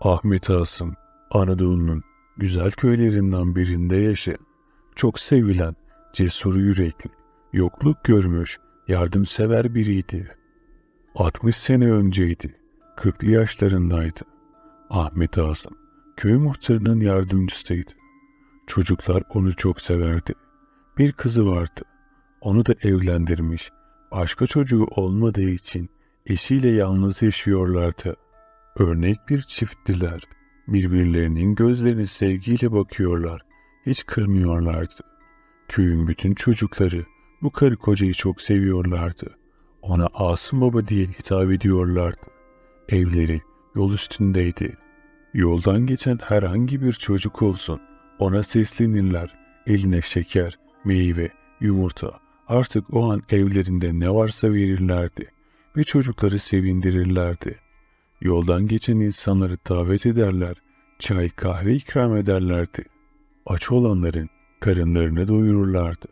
Ahmet Asım, Anadolu'nun güzel köylerinden birinde yaşayan, çok sevilen, cesur yürekli, yokluk görmüş, yardımsever biriydi. 60 sene önceydi, 40'lı yaşlarındaydı. Ahmet Asım, köy muhtarının yardımcısıydı. Çocuklar onu çok severdi. Bir kızı vardı. Onu da evlendirmiş, başka çocuğu olmadığı için eşiyle yalnız yaşıyorlardı.'' Örnek bir çifttiler. Birbirlerinin gözlerine sevgiyle bakıyorlar. Hiç kırmıyorlardı. Köyün bütün çocukları bu karı kocayı çok seviyorlardı. Ona Asım Baba diye hitap ediyorlardı. Evleri yol üstündeydi. Yoldan geçen herhangi bir çocuk olsun ona seslenirler. Eline şeker, meyve, yumurta artık o an evlerinde ne varsa verirlerdi ve çocukları sevindirirlerdi.'' Yoldan geçen insanları davet ederler, çay kahve ikram ederlerdi. Aç olanların karınlarını doyururlardı.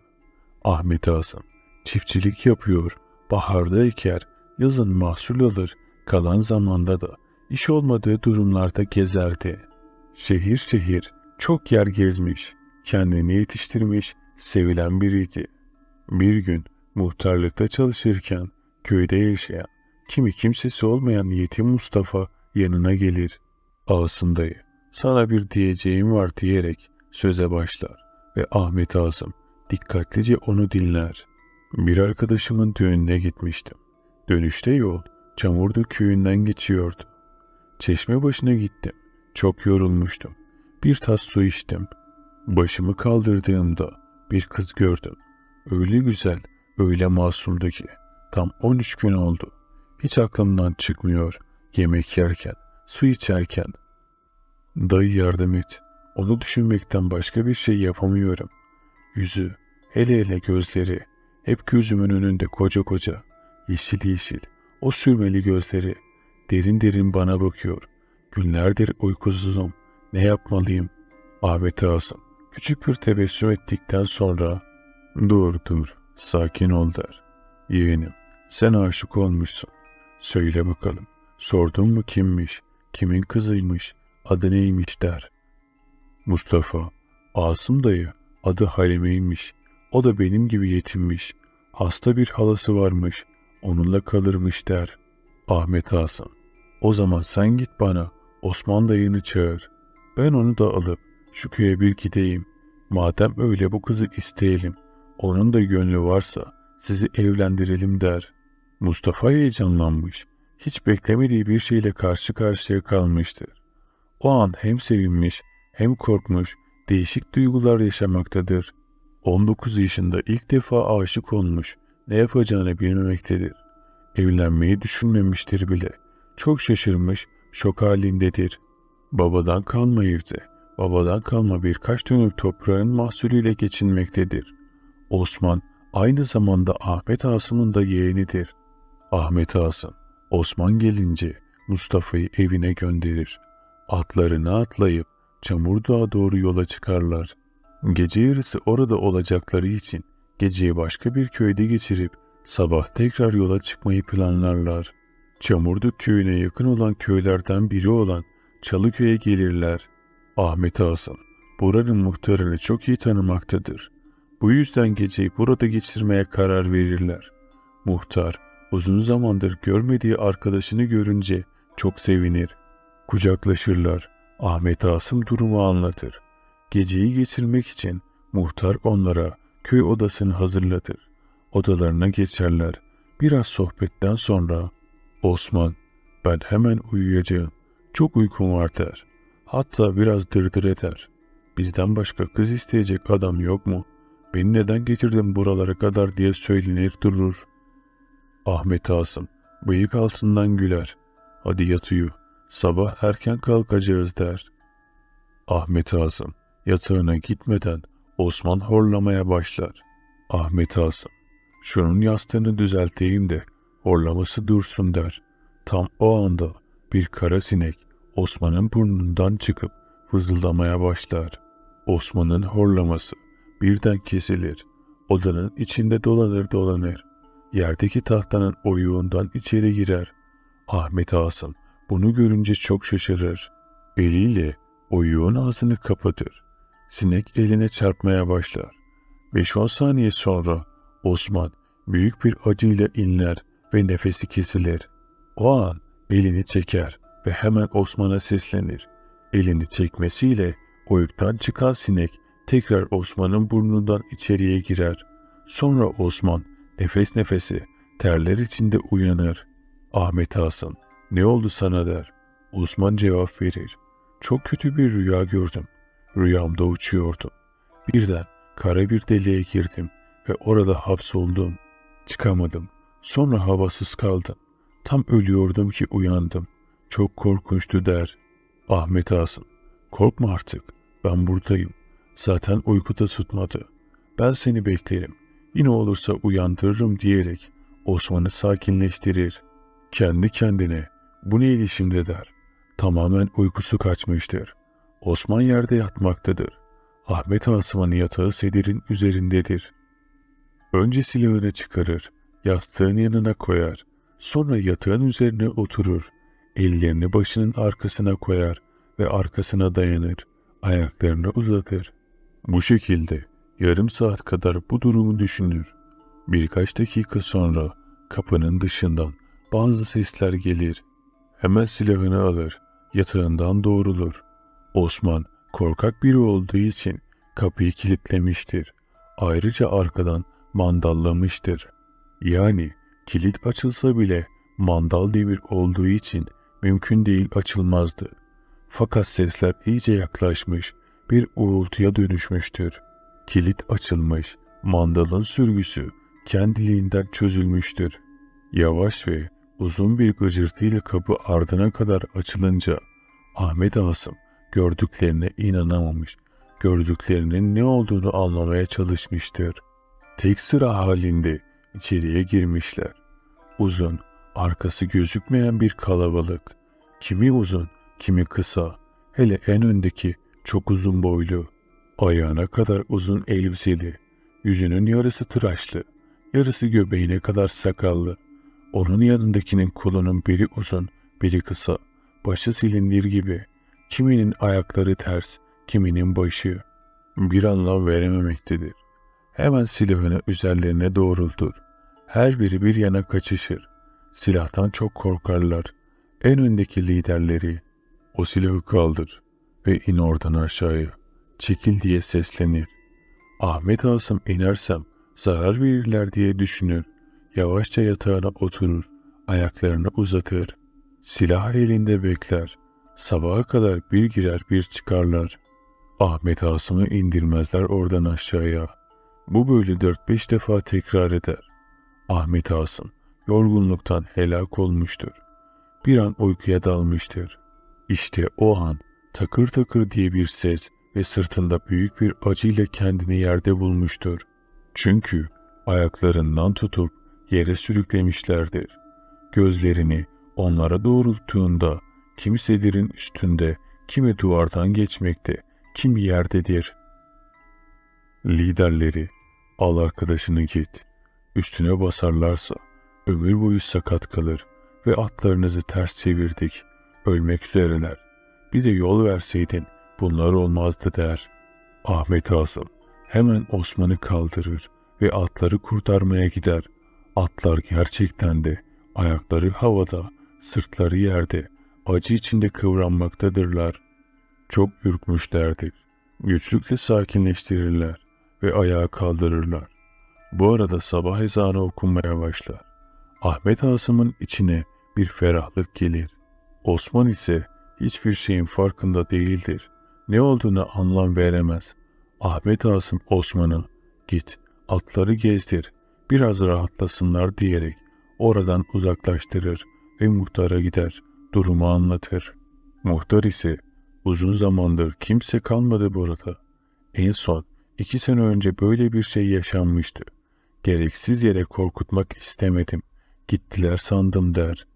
Ahmet Asım çiftçilik yapıyor, baharda eker, yazın mahsul alır, kalan zamanda da iş olmadığı durumlarda gezerdi. Şehir şehir çok yer gezmiş, kendini yetiştirmiş, sevilen biriydi. Bir gün muhtarlıkta çalışırken köyde yaşayan kimi kimsesi olmayan yetim Mustafa yanına gelir. Asım dayı, sana bir diyeceğim var diyerek söze başlar ve Ahmet Asım dikkatlice onu dinler. Bir arkadaşımın düğününe gitmiştim. Dönüşte yol Çamurdu köyünden geçiyordu. Çeşme başına gittim. Çok yorulmuştum. Bir tas su içtim. Başımı kaldırdığımda bir kız gördüm. Öyle güzel, öyle masumdu ki. Tam 13 gün oldu. Hiç aklımdan çıkmıyor yemek yerken, su içerken. Dayı yardım et. Onu düşünmekten başka bir şey yapamıyorum. Yüzü, hele hele gözleri, hep gözümün önünde koca koca, yeşil yeşil, o sürmeli gözleri, derin derin bana bakıyor. Günlerdir uykusuzum, ne yapmalıyım? Ahmet Asım, küçük bir tebessüm ettikten sonra, dur dur, sakin ol der. Yeğenim, sen aşık olmuşsun. Söyle bakalım, sordun mu kimmiş, kimin kızıymış, adı neymiş der. Mustafa, Asım dayı, adı Halime'ymiş, o da benim gibi yetimmiş, hasta bir halası varmış, onunla kalırmış der. Ahmet Asım, o zaman sen git bana, Osman dayını çağır. Ben onu da alıp şu köye bir gideyim. Madem öyle bu kızı isteyelim, onun da gönlü varsa sizi evlendirelim der. Mustafa heyecanlanmış, hiç beklemediği bir şeyle karşı karşıya kalmıştı. O an hem sevinmiş hem korkmuş, değişik duygular yaşamaktadır. 19 yaşında ilk defa aşık olmuş, ne yapacağını bilmemektedir. Evlenmeyi düşünmemiştir bile. Çok şaşırmış, şok halindedir. Babadan kalma evde, babadan kalma birkaç dönüm toprağın mahsulüyle geçinmektedir. Osman, aynı zamanda Ahmet Asım'ın da yeğenidir. Ahmet Asım, Osman gelince Mustafa'yı evine gönderir. Atlarını atlayıp Çamurdağ'a doğru yola çıkarlar. Gece yarısı orada olacakları için geceyi başka bir köyde geçirip sabah tekrar yola çıkmayı planlarlar. Çamurduk köyüne yakın olan köylerden biri olan Çalıköy'e gelirler. Ahmet Asım, buranın muhtarını çok iyi tanımaktadır. Bu yüzden geceyi burada geçirmeye karar verirler. Muhtar, uzun zamandır görmediği arkadaşını görünce çok sevinir. Kucaklaşırlar. Ahmet Asım durumu anlatır. Geceyi geçirmek için muhtar onlara köy odasını hazırlatır. Odalarına geçerler. Biraz sohbetten sonra Osman ben hemen uyuyacağım. Çok uykum var der. Hatta biraz dırdır eder. Bizden başka kız isteyecek adam yok mu? Beni neden getirdin buralara kadar diye söylenir durur. Ahmet Asım bıyık altından güler. Hadi yat uyu. Sabah erken kalkacağız der. Ahmet Asım yatağına gitmeden Osman horlamaya başlar. Ahmet Asım şunun yastığını düzelteyim de horlaması dursun der. Tam o anda bir kara sinek Osman'ın burnundan çıkıp fızıldamaya başlar. Osman'ın horlaması birden kesilir. Odanın içinde dolanır dolanır yerdeki tahtanın oyuğundan içeri girer. Ahmet Asım bunu görünce çok şaşırır. Eliyle oyuğun ağzını kapatır. Sinek eline çarpmaya başlar. 5-10 saniye sonra Osman büyük bir acıyla inler ve nefesi kesilir. O an elini çeker ve hemen Osman'a seslenir. Elini çekmesiyle oyuktan çıkan sinek tekrar Osman'ın burnundan içeriye girer. Sonra Osman Nefes nefesi, terler içinde uyanır. Ahmet Hasan, ne oldu sana der. Uzman cevap verir. Çok kötü bir rüya gördüm. Rüyamda uçuyordum. Birden kara bir deliğe girdim ve orada hapsoldum. Çıkamadım. Sonra havasız kaldım. Tam ölüyordum ki uyandım. Çok korkunçtu der. Ahmet Asım, korkma artık. Ben buradayım. Zaten uykuda tutmadı. Ben seni beklerim yine olursa uyandırırım diyerek Osman'ı sakinleştirir. Kendi kendine bu neydi şimdi der. Tamamen uykusu kaçmıştır. Osman yerde yatmaktadır. Ahmet Asım'ın yatağı sedirin üzerindedir. Önce silahını çıkarır, yastığın yanına koyar. Sonra yatağın üzerine oturur. Ellerini başının arkasına koyar ve arkasına dayanır. Ayaklarını uzatır. Bu şekilde Yarım saat kadar bu durumu düşünür. Birkaç dakika sonra kapının dışından bazı sesler gelir. Hemen silahını alır, yatağından doğrulur. Osman korkak biri olduğu için kapıyı kilitlemiştir. Ayrıca arkadan mandallamıştır. Yani kilit açılsa bile mandal devir olduğu için mümkün değil açılmazdı. Fakat sesler iyice yaklaşmış, bir uğultuya dönüşmüştür.'' Kilit açılmış, mandalın sürgüsü kendiliğinden çözülmüştür. Yavaş ve uzun bir gıcırtıyla kapı ardına kadar açılınca Ahmet Asım gördüklerine inanamamış, gördüklerinin ne olduğunu anlamaya çalışmıştır. Tek sıra halinde içeriye girmişler. Uzun, arkası gözükmeyen bir kalabalık. Kimi uzun, kimi kısa, hele en öndeki çok uzun boylu, Ayağına kadar uzun elbiseli, yüzünün yarısı tıraşlı, yarısı göbeğine kadar sakallı. Onun yanındakinin kolunun biri uzun, biri kısa, başı silindir gibi. Kiminin ayakları ters, kiminin başı. Bir anlam verememektedir. Hemen silahını üzerlerine doğrultur. Her biri bir yana kaçışır. Silahtan çok korkarlar. En öndeki liderleri, o silahı kaldır ve in oradan aşağıya.'' çekil diye seslenir. Ahmet Asım inersem zarar verirler diye düşünür. Yavaşça yatağına oturur, ayaklarını uzatır. Silah elinde bekler. Sabaha kadar bir girer bir çıkarlar. Ahmet Asım'ı indirmezler oradan aşağıya. Bu böyle 4-5 defa tekrar eder. Ahmet Asım yorgunluktan helak olmuştur. Bir an uykuya dalmıştır. İşte o an takır takır diye bir ses ve sırtında büyük bir acıyla kendini yerde bulmuştur. Çünkü ayaklarından tutup yere sürüklemişlerdir. Gözlerini onlara doğrulttuğunda kimi sedirin üstünde, kimi duvardan geçmekte, kimi yerdedir. Liderleri, al arkadaşını git, üstüne basarlarsa ömür boyu sakat kalır ve atlarınızı ters çevirdik, ölmek üzereler. Bize yol verseydin Bunlar olmazdı der. Ahmet Asım hemen Osman'ı kaldırır ve atları kurtarmaya gider. Atlar gerçekten de ayakları havada, sırtları yerde, acı içinde kıvranmaktadırlar. Çok ürkmüşlerdir. Güçlükle sakinleştirirler ve ayağa kaldırırlar. Bu arada sabah ezanı okunmaya başlar. Ahmet Asım'ın içine bir ferahlık gelir. Osman ise hiçbir şeyin farkında değildir ne olduğunu anlam veremez. Ahmet Asım Osman'ı git atları gezdir biraz rahatlasınlar diyerek oradan uzaklaştırır ve muhtara gider durumu anlatır. Muhtar ise uzun zamandır kimse kalmadı burada. En son iki sene önce böyle bir şey yaşanmıştı. Gereksiz yere korkutmak istemedim. Gittiler sandım der.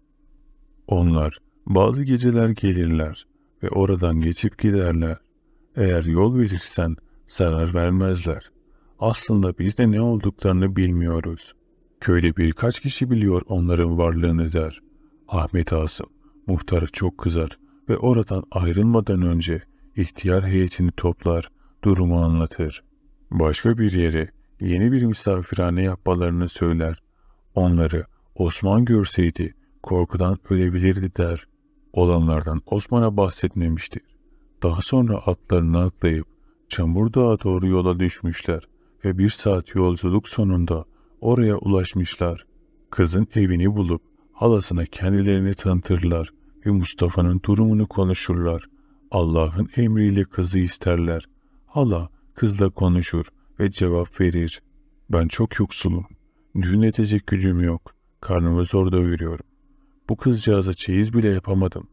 Onlar bazı geceler gelirler ve oradan geçip giderler. Eğer yol verirsen zarar vermezler. Aslında biz de ne olduklarını bilmiyoruz. Köyde birkaç kişi biliyor onların varlığını der. Ahmet Asım, muhtarı çok kızar ve oradan ayrılmadan önce ihtiyar heyetini toplar, durumu anlatır. Başka bir yere yeni bir misafirhane yapmalarını söyler. Onları Osman görseydi korkudan ölebilirdi der olanlardan Osman'a bahsetmemiştir. Daha sonra atlarını atlayıp Çamurdağ'a doğru yola düşmüşler ve bir saat yolculuk sonunda oraya ulaşmışlar. Kızın evini bulup halasına kendilerini tanıtırlar ve Mustafa'nın durumunu konuşurlar. Allah'ın emriyle kızı isterler. Hala kızla konuşur ve cevap verir. Ben çok yoksulum. Düğün etecek gücüm yok. Karnımı zor doyuruyorum. Bu kızcağıza çeyiz bile yapamadım.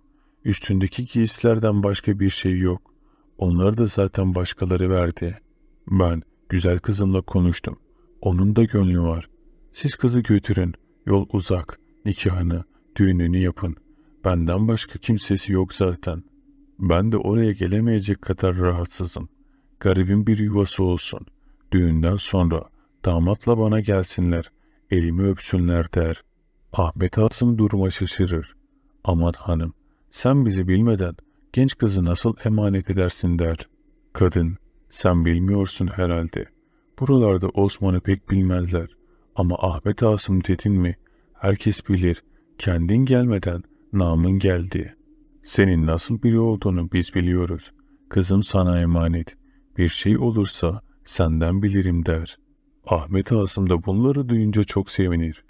Üstündeki giysilerden başka bir şey yok. Onları da zaten başkaları verdi. Ben güzel kızımla konuştum. Onun da gönlü var. Siz kızı götürün. Yol uzak. Nikahını, düğününü yapın. Benden başka kimsesi yok zaten. Ben de oraya gelemeyecek kadar rahatsızım. Garibin bir yuvası olsun. Düğünden sonra damatla bana gelsinler. Elimi öpsünler der. Ahmet Asım duruma şaşırır. Aman hanım, sen bizi bilmeden genç kızı nasıl emanet edersin der. Kadın, sen bilmiyorsun herhalde. Buralarda Osman'ı pek bilmezler. Ama Ahmet Asım dedin mi? Herkes bilir. Kendin gelmeden namın geldi. Senin nasıl biri olduğunu biz biliyoruz. Kızım sana emanet. Bir şey olursa senden bilirim der. Ahmet Asım da bunları duyunca çok sevinir.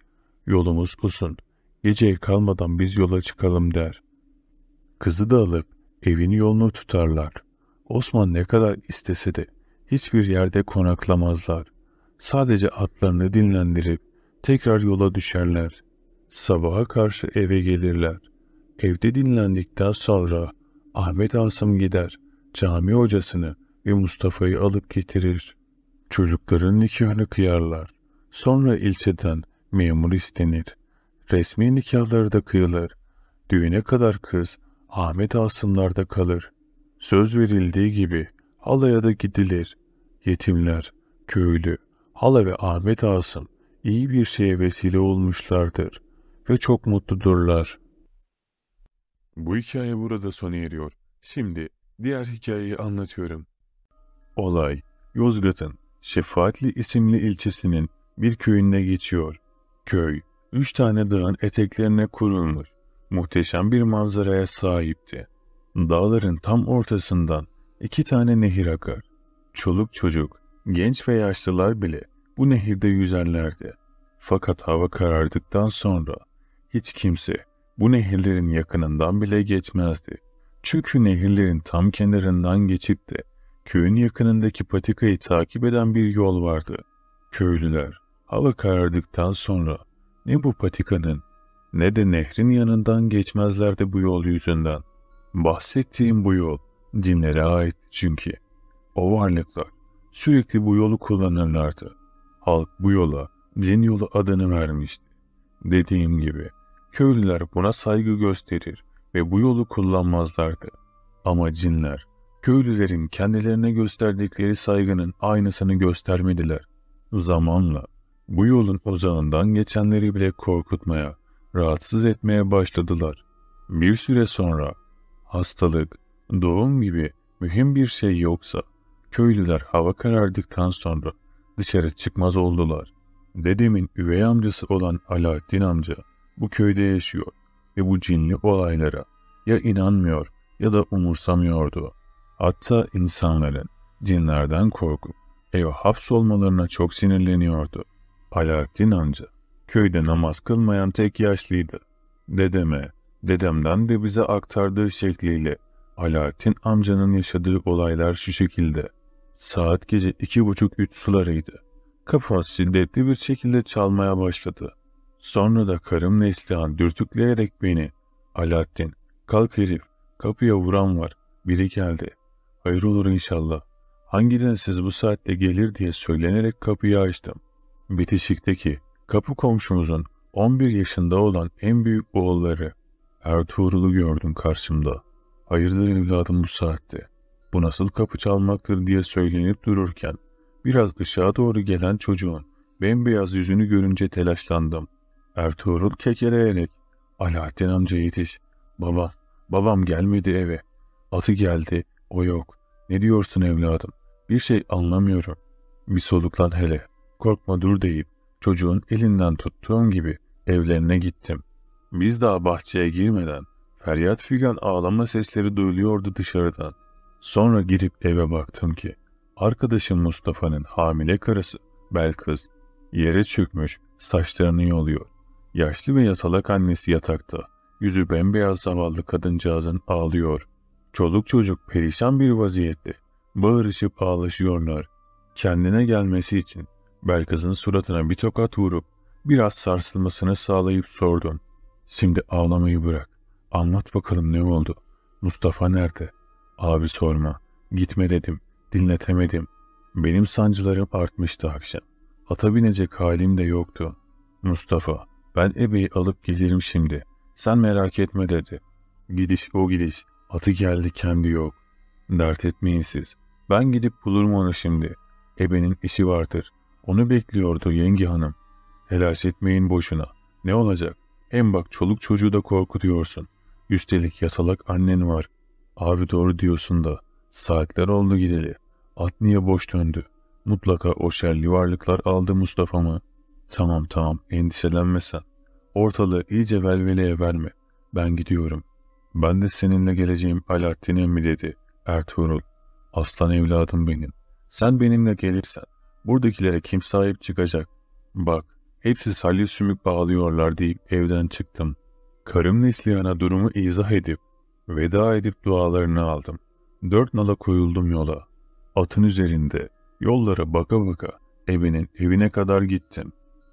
Yolumuz uzun. Geceye kalmadan biz yola çıkalım der. Kızı da alıp evini yolunu tutarlar. Osman ne kadar istese de hiçbir yerde konaklamazlar. Sadece atlarını dinlendirip tekrar yola düşerler. Sabaha karşı eve gelirler. Evde dinlendikten sonra Ahmet Asım gider, cami hocasını ve Mustafa'yı alıp getirir. Çocukların nikahını kıyarlar. Sonra ilçeden memur istenir. Resmi nikahları da kıyılır. Düğüne kadar kız Ahmet Asımlar'da kalır. Söz verildiği gibi halaya da gidilir. Yetimler, köylü, hala ve Ahmet Asım iyi bir şeye vesile olmuşlardır ve çok mutludurlar. Bu hikaye burada sona eriyor. Şimdi diğer hikayeyi anlatıyorum. Olay Yozgat'ın Şefaatli isimli ilçesinin bir köyünde geçiyor. Köy, üç tane dağın eteklerine kurulmuş, muhteşem bir manzaraya sahipti. Dağların tam ortasından iki tane nehir akar. Çoluk çocuk, genç ve yaşlılar bile bu nehirde yüzerlerdi. Fakat hava karardıktan sonra hiç kimse bu nehirlerin yakınından bile geçmezdi. Çünkü nehirlerin tam kenarından geçip de köyün yakınındaki patikayı takip eden bir yol vardı. Köylüler Hava karardıktan sonra ne bu patikanın ne de nehrin yanından geçmezlerdi bu yol yüzünden. Bahsettiğim bu yol dinlere ait çünkü. O varlıklar sürekli bu yolu kullanırlardı. Halk bu yola din yolu adını vermişti. Dediğim gibi köylüler buna saygı gösterir ve bu yolu kullanmazlardı. Ama cinler köylülerin kendilerine gösterdikleri saygının aynısını göstermediler. Zamanla bu yolun uzağından geçenleri bile korkutmaya, rahatsız etmeye başladılar. Bir süre sonra hastalık, doğum gibi mühim bir şey yoksa köylüler hava karardıktan sonra dışarı çıkmaz oldular. Dedemin üvey amcası olan Alaaddin amca bu köyde yaşıyor ve bu cinli olaylara ya inanmıyor ya da umursamıyordu. Hatta insanların cinlerden korkup eve hapsolmalarına çok sinirleniyordu. Alaaddin amca, köyde namaz kılmayan tek yaşlıydı. Dedeme, dedemden de bize aktardığı şekliyle Alaaddin amcanın yaşadığı olaylar şu şekilde. Saat gece iki buçuk üç sularıydı. Kafa şiddetli bir şekilde çalmaya başladı. Sonra da karım Neslihan dürtükleyerek beni, Alaaddin, kalk herif, kapıya vuran var, biri geldi. Hayır olur inşallah. Hangiden siz bu saatte gelir diye söylenerek kapıyı açtım. Bitişik'teki kapı komşumuzun 11 yaşında olan en büyük oğulları Ertuğrul'u gördüm karşımda. Hayırdır evladım bu saatte? Bu nasıl kapı çalmaktır diye söylenip dururken biraz ışığa doğru gelen çocuğun bembeyaz yüzünü görünce telaşlandım. Ertuğrul kekeleyerek Alaaddin amca yetiş. Baba, babam gelmedi eve. Atı geldi, o yok. Ne diyorsun evladım? Bir şey anlamıyorum. Bir soluklan hele korkma dur deyip çocuğun elinden tuttuğum gibi evlerine gittim. Biz daha bahçeye girmeden feryat figan ağlama sesleri duyuluyordu dışarıdan. Sonra girip eve baktım ki arkadaşım Mustafa'nın hamile karısı Belkıs yere çökmüş saçlarını yoluyor. Yaşlı ve yatalak annesi yatakta. Yüzü bembeyaz zavallı kadıncağızın ağlıyor. Çoluk çocuk perişan bir vaziyette. Bağırışıp ağlaşıyorlar. Kendine gelmesi için Belkaz'ın suratına bir tokat vurup biraz sarsılmasını sağlayıp sordun. Şimdi ağlamayı bırak. Anlat bakalım ne oldu? Mustafa nerede? Abi sorma. Gitme dedim. Dinletemedim. Benim sancılarım artmıştı akşam. Ata binecek halim de yoktu. Mustafa, ben ebeyi alıp gelirim şimdi. Sen merak etme dedi. Gidiş o gidiş. Atı geldi kendi yok. Dert etmeyin siz. Ben gidip bulurum onu şimdi. Ebenin işi vardır. Onu bekliyordu yenge hanım. Telaş etmeyin boşuna. Ne olacak? Hem bak çoluk çocuğu da korkutuyorsun. Üstelik yasalak annen var. Abi doğru diyorsun da. Saatler oldu gideli. At niye boş döndü? Mutlaka o şerli varlıklar aldı Mustafa'mı. Tamam tamam endişelenme sen. Ortalığı iyice velveleye verme. Ben gidiyorum. Ben de seninle geleceğim Alaaddin emmi dedi Ertuğrul. Aslan evladım benim. Sen benimle gelirsen Buradakilere kim sahip çıkacak? Bak, hepsi salya sümük bağlıyorlar deyip evden çıktım. Karım Neslihan'a durumu izah edip, veda edip dualarını aldım. Dört nala koyuldum yola. Atın üzerinde, yollara baka baka, evinin evine kadar gittim.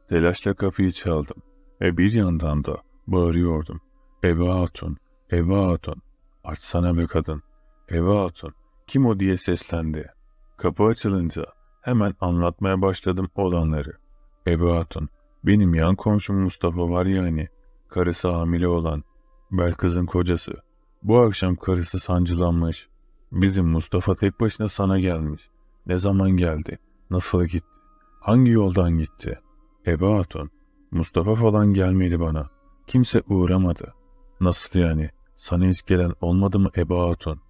Telaşla kapıyı çaldım ve bir yandan da bağırıyordum. Ebe Hatun, Ebe Hatun, açsana be kadın. Ebe Hatun, kim o diye seslendi. Kapı açılınca Hemen anlatmaya başladım olanları. Ebu Hatun, benim yan komşum Mustafa var yani, karısı hamile olan, Belkız'ın kocası. Bu akşam karısı sancılanmış. Bizim Mustafa tek başına sana gelmiş. Ne zaman geldi? Nasıl gitti? Hangi yoldan gitti? Ebu Hatun, Mustafa falan gelmedi bana. Kimse uğramadı. Nasıl yani? Sana hiç gelen olmadı mı Ebu Hatun?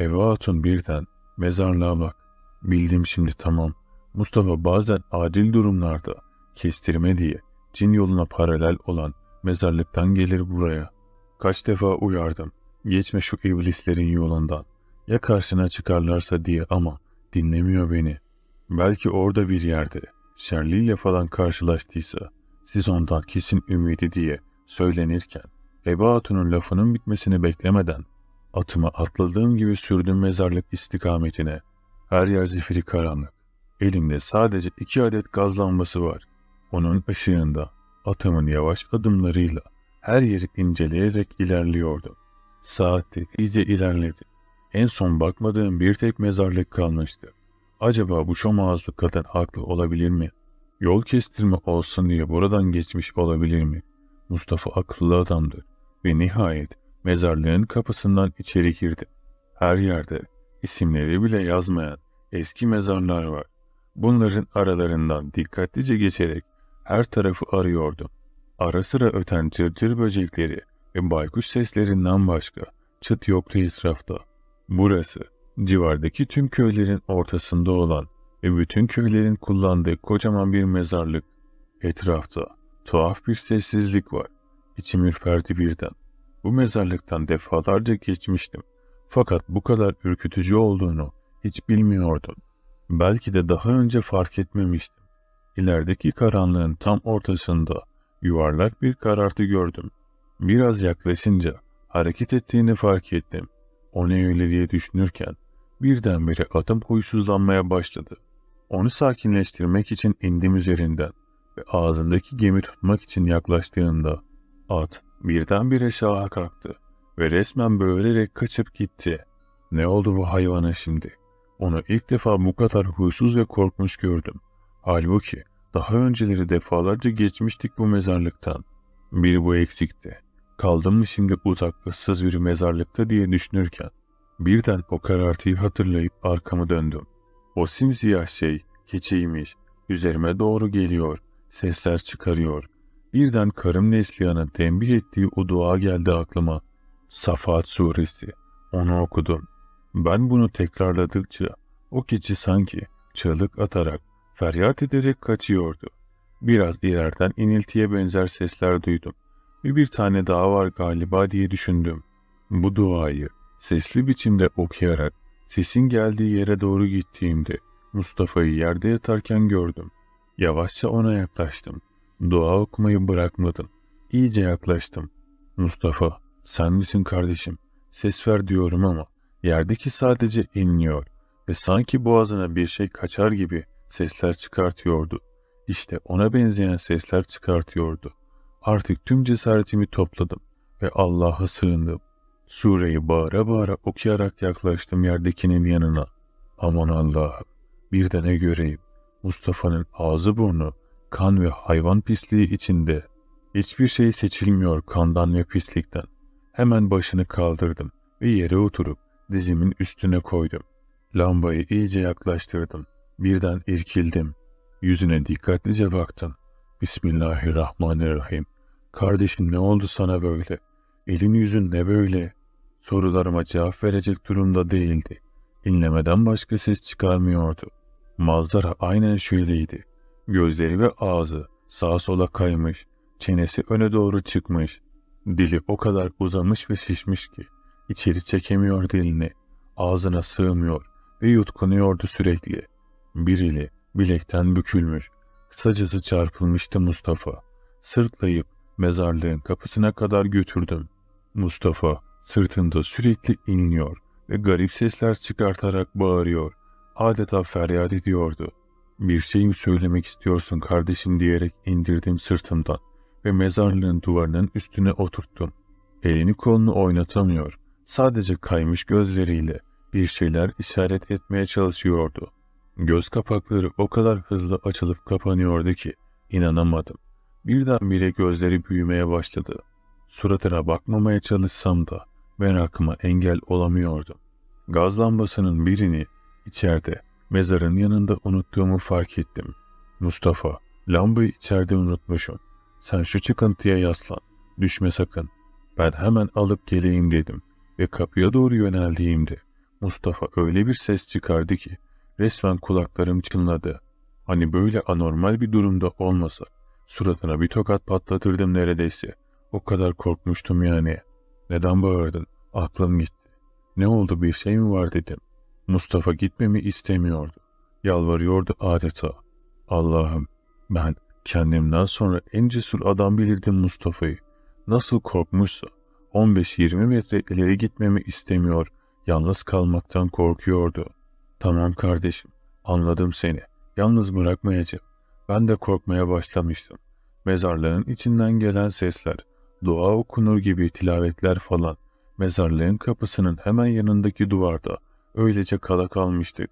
Ebu Hatun birden, mezarlığa bak. Bildim şimdi tamam. Mustafa bazen adil durumlarda kestirme diye cin yoluna paralel olan mezarlıktan gelir buraya. Kaç defa uyardım. Geçme şu iblislerin yolundan. Ya karşına çıkarlarsa diye ama dinlemiyor beni. Belki orada bir yerde Şerli'yle falan karşılaştıysa siz ondan kesin ümidi diye söylenirken Eba Hatun'un lafının bitmesini beklemeden atıma atladığım gibi sürdüm mezarlık istikametine. Her yer zifiri karanlık. Elimde sadece iki adet gaz lambası var. Onun ışığında atımın yavaş adımlarıyla her yeri inceleyerek ilerliyordu. Saatte iyice ilerledi. En son bakmadığım bir tek mezarlık kalmıştı. Acaba bu şom ağızlı kadın haklı olabilir mi? Yol kestirme olsun diye buradan geçmiş olabilir mi? Mustafa akıllı adamdır ve nihayet mezarlığın kapısından içeri girdi. Her yerde isimleri bile yazmayan eski mezarlar var. Bunların aralarından dikkatlice geçerek her tarafı arıyordu. Ara sıra öten cırcır böcekleri ve baykuş seslerinden başka çıt yoktu israfta. Burası, civardaki tüm köylerin ortasında olan ve bütün köylerin kullandığı kocaman bir mezarlık. Etrafta tuhaf bir sessizlik var. İçim ürperdi birden. Bu mezarlıktan defalarca geçmiştim. Fakat bu kadar ürkütücü olduğunu hiç bilmiyordum. Belki de daha önce fark etmemiştim. İlerideki karanlığın tam ortasında yuvarlak bir karartı gördüm. Biraz yaklaşınca hareket ettiğini fark ettim. O ne öyle diye düşünürken birdenbire atım huysuzlanmaya başladı. Onu sakinleştirmek için indim üzerinden ve ağzındaki gemi tutmak için yaklaştığında at birdenbire şaha kalktı ve resmen böğürerek kaçıp gitti. Ne oldu bu hayvana şimdi? Onu ilk defa bu kadar huysuz ve korkmuş gördüm. Halbuki daha önceleri defalarca geçmiştik bu mezarlıktan. Bir bu eksikti. Kaldım mı şimdi uzak ıssız bir mezarlıkta diye düşünürken birden o karartıyı hatırlayıp arkamı döndüm. O simsiyah şey keçiymiş. Üzerime doğru geliyor. Sesler çıkarıyor. Birden karım Neslihan'ın tembih ettiği o dua geldi aklıma. Safat suresi. Onu okudum. Ben bunu tekrarladıkça o keçi sanki çığlık atarak, feryat ederek kaçıyordu. Biraz ilerden iniltiye benzer sesler duydum ve bir tane daha var galiba diye düşündüm. Bu duayı sesli biçimde okuyarak sesin geldiği yere doğru gittiğimde Mustafa'yı yerde yatarken gördüm. Yavaşça ona yaklaştım. Dua okumayı bırakmadım. İyice yaklaştım. Mustafa, sen misin kardeşim? Ses ver diyorum ama Yerdeki sadece inliyor ve sanki boğazına bir şey kaçar gibi sesler çıkartıyordu. İşte ona benzeyen sesler çıkartıyordu. Artık tüm cesaretimi topladım ve Allah'a sığındım. Sureyi bağıra bağıra okuyarak yaklaştım yerdekinin yanına. Aman Allah'ım bir de ne göreyim. Mustafa'nın ağzı burnu kan ve hayvan pisliği içinde. Hiçbir şey seçilmiyor kandan ve pislikten. Hemen başını kaldırdım ve yere oturup dizimin üstüne koydum. Lambayı iyice yaklaştırdım. Birden irkildim. Yüzüne dikkatlice baktım. Bismillahirrahmanirrahim. Kardeşin ne oldu sana böyle? Elin yüzün ne böyle? Sorularıma cevap verecek durumda değildi. İnlemeden başka ses çıkarmıyordu. Manzara aynen şöyleydi. Gözleri ve ağzı sağa sola kaymış, çenesi öne doğru çıkmış, dili o kadar uzamış ve şişmiş ki İçeri çekemiyor dilini, ağzına sığmıyor ve yutkunuyordu sürekli. Birili bilekten bükülmüş, kısacası çarpılmıştı Mustafa. Sırtlayıp mezarlığın kapısına kadar götürdüm. Mustafa sırtında sürekli inliyor ve garip sesler çıkartarak bağırıyor. Adeta feryat ediyordu. Bir şey mi söylemek istiyorsun kardeşim diyerek indirdim sırtımdan ve mezarlığın duvarının üstüne oturttum. Elini kolunu oynatamıyor. Sadece kaymış gözleriyle bir şeyler işaret etmeye çalışıyordu. Göz kapakları o kadar hızlı açılıp kapanıyordu ki inanamadım. Birdenbire gözleri büyümeye başladı. Suratına bakmamaya çalışsam da merakıma engel olamıyordum. Gaz lambasının birini içeride mezarın yanında unuttuğumu fark ettim. Mustafa, lambayı içeride unutmuşum. Sen şu çıkıntıya yaslan, düşme sakın. Ben hemen alıp geleyim dedim ve kapıya doğru yöneldiğimde Mustafa öyle bir ses çıkardı ki resmen kulaklarım çınladı. Hani böyle anormal bir durumda olmasa suratına bir tokat patlatırdım neredeyse. O kadar korkmuştum yani. Neden bağırdın? Aklım gitti. Ne oldu bir şey mi var dedim. Mustafa gitmemi istemiyordu. Yalvarıyordu adeta. Allah'ım ben kendimden sonra en cesur adam bilirdim Mustafa'yı. Nasıl korkmuşsa 15-20 metre ileri gitmemi istemiyor, yalnız kalmaktan korkuyordu. Tamam kardeşim, anladım seni. Yalnız bırakmayacağım. Ben de korkmaya başlamıştım. Mezarlığın içinden gelen sesler, dua okunur gibi tilavetler falan. Mezarlığın kapısının hemen yanındaki duvarda. Öylece kala kalmıştık.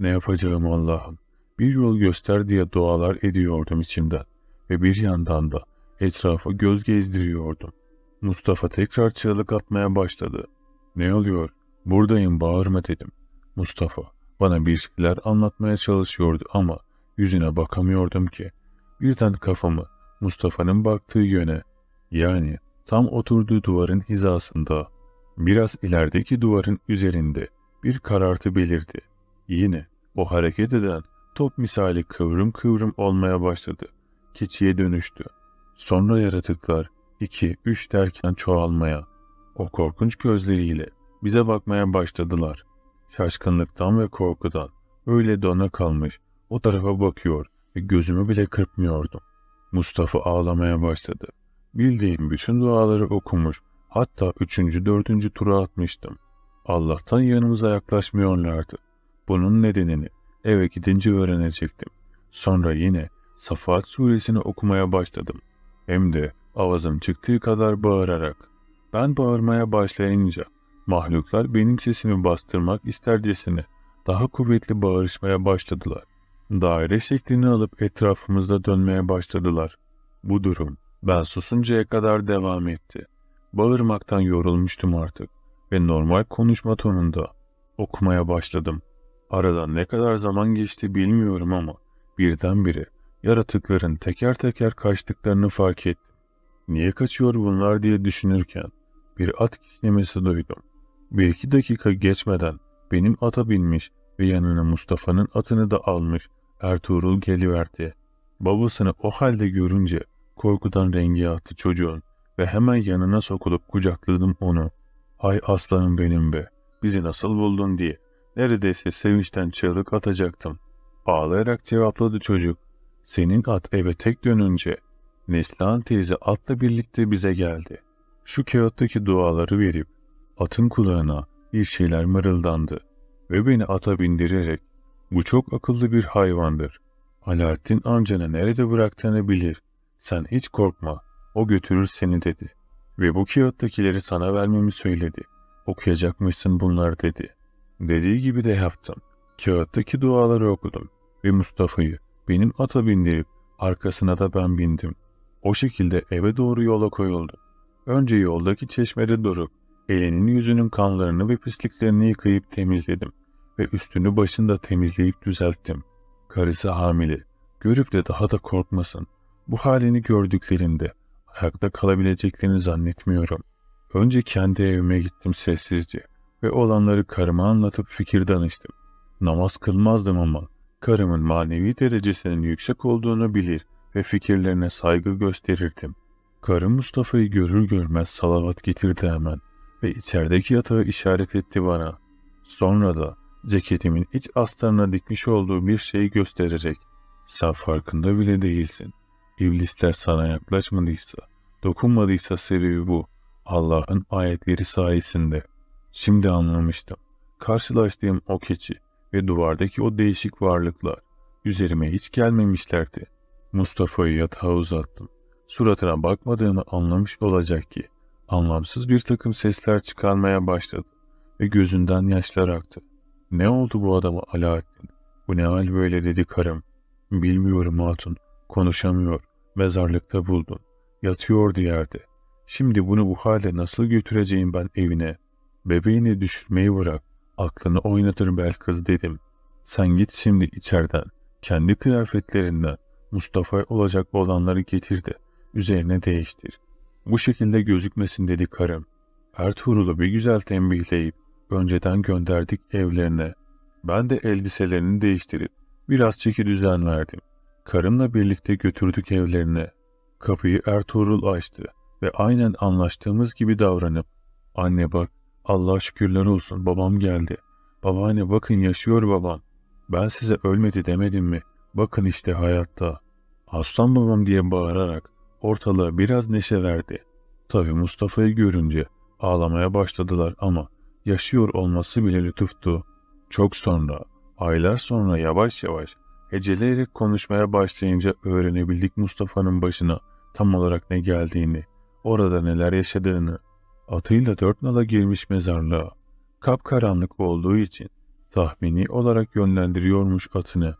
Ne yapacağım Allah'ım? Bir yol göster diye dualar ediyordum içimden. Ve bir yandan da etrafı göz gezdiriyordum. Mustafa tekrar çığlık atmaya başladı. Ne oluyor? Buradayım bağırma dedim. Mustafa bana bir şeyler anlatmaya çalışıyordu ama yüzüne bakamıyordum ki. Birden kafamı Mustafa'nın baktığı yöne yani tam oturduğu duvarın hizasında biraz ilerideki duvarın üzerinde bir karartı belirdi. Yine o hareket eden top misali kıvrım kıvrım olmaya başladı. Keçiye dönüştü. Sonra yaratıklar iki, üç derken çoğalmaya, o korkunç gözleriyle bize bakmaya başladılar. Şaşkınlıktan ve korkudan öyle dona kalmış, o tarafa bakıyor ve gözümü bile kırpmıyordum. Mustafa ağlamaya başladı. Bildiğim bütün duaları okumuş, hatta üçüncü, dördüncü tura atmıştım. Allah'tan yanımıza yaklaşmıyorlardı. Bunun nedenini eve gidince öğrenecektim. Sonra yine Safat suresini okumaya başladım. Hem de Avazım çıktığı kadar bağırarak. Ben bağırmaya başlayınca mahluklar benim sesimi bastırmak istercesine daha kuvvetli bağırışmaya başladılar. Daire şeklini alıp etrafımızda dönmeye başladılar. Bu durum ben susuncaya kadar devam etti. Bağırmaktan yorulmuştum artık ve normal konuşma tonunda okumaya başladım. Aradan ne kadar zaman geçti bilmiyorum ama birdenbire yaratıkların teker teker kaçtıklarını fark ettim. Niye kaçıyor bunlar diye düşünürken bir at kişnemesi duydum. Bir iki dakika geçmeden benim ata binmiş ve yanına Mustafa'nın atını da almış Ertuğrul geliverdi. Babasını o halde görünce korkudan rengi attı çocuğun ve hemen yanına sokulup kucakladım onu. Hay aslanım benim be, bizi nasıl buldun diye. Neredeyse sevinçten çığlık atacaktım. Ağlayarak cevapladı çocuk. Senin at eve tek dönünce Neslihan teyze atla birlikte bize geldi. Şu kağıttaki duaları verip atın kulağına bir şeyler mırıldandı ve beni ata bindirerek bu çok akıllı bir hayvandır. Alaaddin amcana nerede bıraktığını bilir. Sen hiç korkma. O götürür seni dedi. Ve bu kağıttakileri sana vermemi söyledi. Okuyacakmışsın bunlar dedi. Dediği gibi de yaptım. Kağıttaki duaları okudum ve Mustafa'yı benim ata bindirip arkasına da ben bindim. O şekilde eve doğru yola koyuldu. Önce yoldaki çeşmede durup elinin yüzünün kanlarını ve pisliklerini yıkayıp temizledim ve üstünü başını da temizleyip düzelttim. Karısı hamile. Görüp de daha da korkmasın. Bu halini gördüklerinde ayakta kalabileceklerini zannetmiyorum. Önce kendi evime gittim sessizce ve olanları karıma anlatıp fikir danıştım. Namaz kılmazdım ama karımın manevi derecesinin yüksek olduğunu bilir ve fikirlerine saygı gösterirdim. Karı Mustafa'yı görür görmez salavat getirdi hemen ve içerideki yatağı işaret etti bana. Sonra da ceketimin iç astarına dikmiş olduğu bir şeyi göstererek sen farkında bile değilsin. İblisler sana yaklaşmadıysa, dokunmadıysa sebebi bu. Allah'ın ayetleri sayesinde. Şimdi anlamıştım. Karşılaştığım o keçi ve duvardaki o değişik varlıklar üzerime hiç gelmemişlerdi. Mustafa'yı yatağa uzattım. Suratına bakmadığını anlamış olacak ki. Anlamsız bir takım sesler çıkarmaya başladı ve gözünden yaşlar aktı. Ne oldu bu adama Alaaddin? Bu ne hal böyle dedi karım. Bilmiyorum hatun. Konuşamıyor. Mezarlıkta buldun. Yatıyordu yerde. Şimdi bunu bu hale nasıl götüreceğim ben evine? Bebeğini düşürmeyi bırak. Aklını oynatır bel kız dedim. Sen git şimdi içeriden. Kendi kıyafetlerinden Mustafa olacak olanları getirdi. Üzerine değiştir. Bu şekilde gözükmesin dedi karım. Ertuğrul'u bir güzel tembihleyip önceden gönderdik evlerine. Ben de elbiselerini değiştirip biraz çeki düzen verdim. Karımla birlikte götürdük evlerine. Kapıyı Ertuğrul açtı ve aynen anlaştığımız gibi davranıp ''Anne bak, Allah şükürler olsun babam geldi. Babaanne bakın yaşıyor babam. Ben size ölmedi demedim mi? Bakın işte hayatta. Aslan babam diye bağırarak ortalığa biraz neşe verdi. Tabi Mustafa'yı görünce ağlamaya başladılar ama yaşıyor olması bile lütuftu. Çok sonra, aylar sonra yavaş yavaş heceleyerek konuşmaya başlayınca öğrenebildik Mustafa'nın başına tam olarak ne geldiğini, orada neler yaşadığını. Atıyla dört nala girmiş mezarlığa. Kapkaranlık olduğu için tahmini olarak yönlendiriyormuş atını.''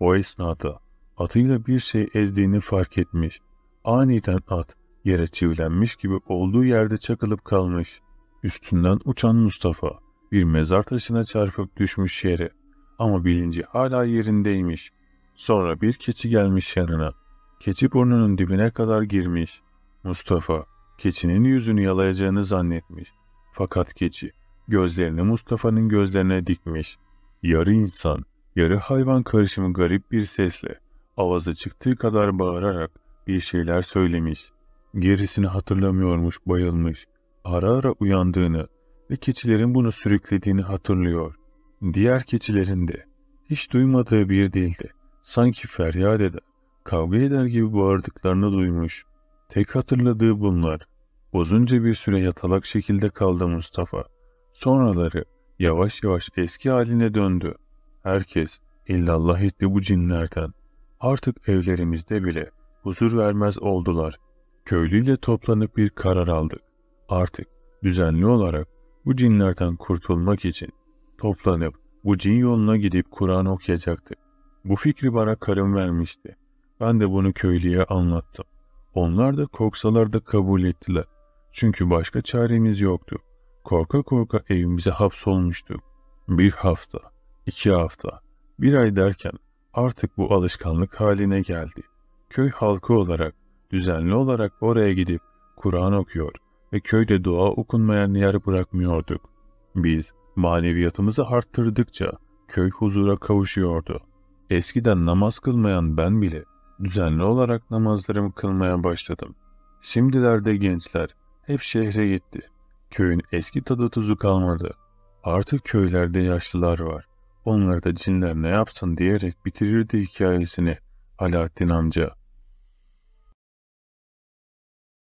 O esnada atıyla bir şey ezdiğini fark etmiş. Aniden at yere çivilenmiş gibi olduğu yerde çakılıp kalmış. Üstünden uçan Mustafa bir mezar taşına çarpıp düşmüş yere ama bilinci hala yerindeymiş. Sonra bir keçi gelmiş yanına. Keçi burnunun dibine kadar girmiş. Mustafa keçinin yüzünü yalayacağını zannetmiş. Fakat keçi gözlerini Mustafa'nın gözlerine dikmiş. Yarı insan, Yarı hayvan karışımı garip bir sesle, avazı çıktığı kadar bağırarak bir şeyler söylemiş. Gerisini hatırlamıyormuş bayılmış. Ara ara uyandığını ve keçilerin bunu sürüklediğini hatırlıyor. Diğer keçilerin de hiç duymadığı bir dilde sanki feryat eder, kavga eder gibi bağırdıklarını duymuş. Tek hatırladığı bunlar. Uzunca bir süre yatalak şekilde kaldı Mustafa. Sonraları yavaş yavaş eski haline döndü. Herkes illallah etti bu cinlerden. Artık evlerimizde bile huzur vermez oldular. Köylüyle toplanıp bir karar aldık. Artık düzenli olarak bu cinlerden kurtulmak için toplanıp bu cin yoluna gidip Kur'an okuyacaktık. Bu fikri bana karım vermişti. Ben de bunu köylüye anlattım. Onlar da korksalar da kabul ettiler. Çünkü başka çaremiz yoktu. Korka korka evimize hapsolmuştuk. Bir hafta. İki hafta, bir ay derken artık bu alışkanlık haline geldi. Köy halkı olarak düzenli olarak oraya gidip Kur'an okuyor ve köyde dua okunmayan yer bırakmıyorduk. Biz maneviyatımızı arttırdıkça köy huzura kavuşuyordu. Eskiden namaz kılmayan ben bile düzenli olarak namazlarımı kılmaya başladım. Şimdilerde gençler hep şehre gitti. Köyün eski tadı tuzu kalmadı. Artık köylerde yaşlılar var onları da cinler ne yapsın diyerek bitirirdi hikayesini Alaaddin amca.